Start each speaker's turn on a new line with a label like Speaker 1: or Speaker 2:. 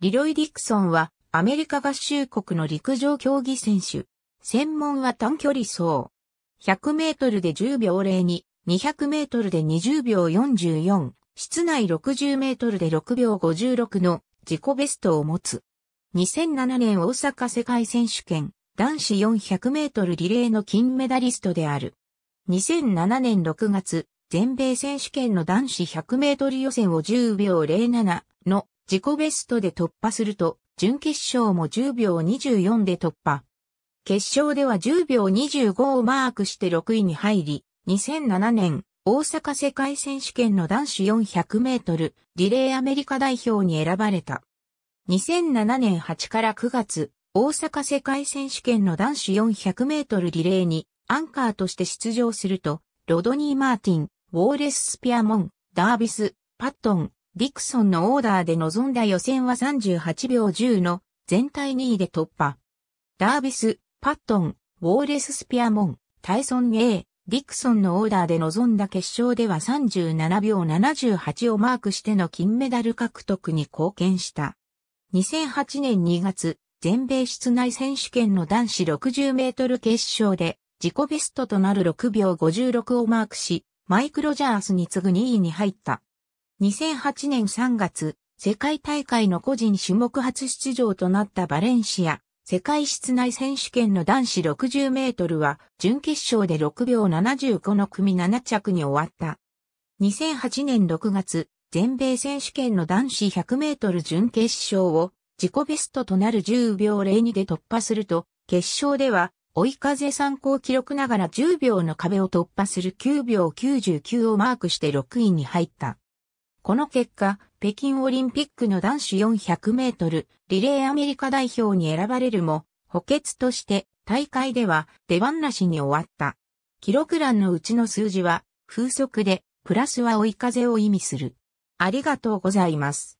Speaker 1: リロイ・ディクソンはアメリカ合衆国の陸上競技選手。専門は短距離走。100メートルで10秒02、200メートルで20秒44、室内60メートルで6秒56の自己ベストを持つ。2007年大阪世界選手権男子400メートルリレーの金メダリストである。2007年6月、全米選手権の男子100メートル予選を10秒07の自己ベストで突破すると、準決勝も10秒24で突破。決勝では10秒25をマークして6位に入り、2007年、大阪世界選手権の男子400メートル、リレーアメリカ代表に選ばれた。2007年8から9月、大阪世界選手権の男子400メートルリレーにアンカーとして出場すると、ロドニー・マーティン、ウォーレス・スピアモン、ダービス、パットン、ディクソンのオーダーで臨んだ予選は38秒10の全体2位で突破。ダービス、パットン、ウォーレス・スピアモン、タイソン・ A、ディクソンのオーダーで臨んだ決勝では37秒78をマークしての金メダル獲得に貢献した。2008年2月、全米室内選手権の男子60メートル決勝で自己ベストとなる6秒56をマークし、マイクロジャースに次ぐ2位に入った。2008年3月、世界大会の個人種目初出場となったバレンシア、世界室内選手権の男子60メートルは、準決勝で6秒75の組7着に終わった。2008年6月、全米選手権の男子100メートル準決勝を、自己ベストとなる10秒02で突破すると、決勝では、追い風参考記録ながら10秒の壁を突破する9秒99をマークして6位に入った。この結果、北京オリンピックの男子400メートルリレーアメリカ代表に選ばれるも、補欠として大会では出番なしに終わった。記録欄のうちの数字は風速で、プラスは追い風を意味する。ありがとうございます。